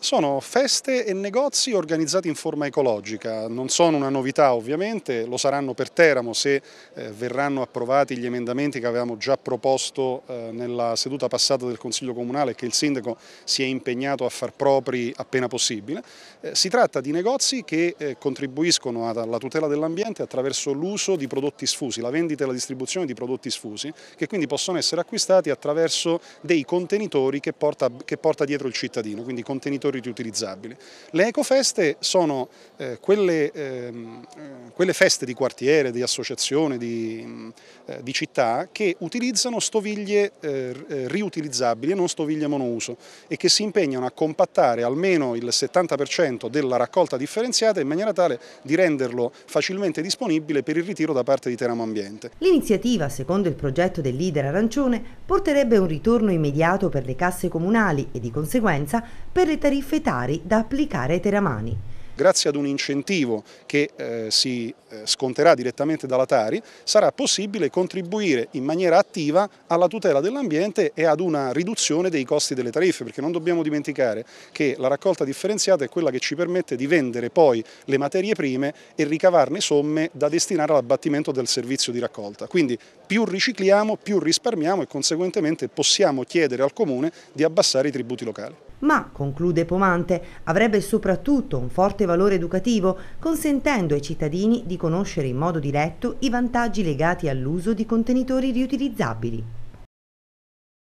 Sono feste e negozi organizzati in forma ecologica, non sono una novità ovviamente, lo saranno per Teramo se eh, verranno approvati gli emendamenti che avevamo già proposto eh, nella seduta passata del Consiglio Comunale e che il Sindaco si è impegnato a far propri appena possibile. Eh, si tratta di negozi che contribuiscono alla tutela dell'ambiente attraverso l'uso di prodotti sfusi, la vendita e la distribuzione di prodotti sfusi che quindi possono essere acquistati attraverso dei contenitori che porta, che porta dietro il cittadino, quindi contenitori settori riutilizzabili. Le ecofeste sono eh, quelle, ehm, eh, quelle, feste di quartiere, di associazione, di, eh, di città che utilizzano stoviglie eh, eh, riutilizzabili e non stoviglie monouso e che si impegnano a compattare almeno il 70% della raccolta differenziata in maniera tale di renderlo facilmente disponibile per il ritiro da parte di Teramo Ambiente. L'iniziativa, secondo il progetto del leader arancione, porterebbe un ritorno immediato per le casse comunali e di conseguenza per le tariffe tari da applicare ai teramani grazie ad un incentivo che eh, si eh, sconterà direttamente dalla Tari, sarà possibile contribuire in maniera attiva alla tutela dell'ambiente e ad una riduzione dei costi delle tariffe, perché non dobbiamo dimenticare che la raccolta differenziata è quella che ci permette di vendere poi le materie prime e ricavarne somme da destinare all'abbattimento del servizio di raccolta. Quindi più ricicliamo, più risparmiamo e conseguentemente possiamo chiedere al Comune di abbassare i tributi locali. Ma, conclude Pomante, avrebbe soprattutto un forte valore educativo, consentendo ai cittadini di conoscere in modo diretto i vantaggi legati all'uso di contenitori riutilizzabili.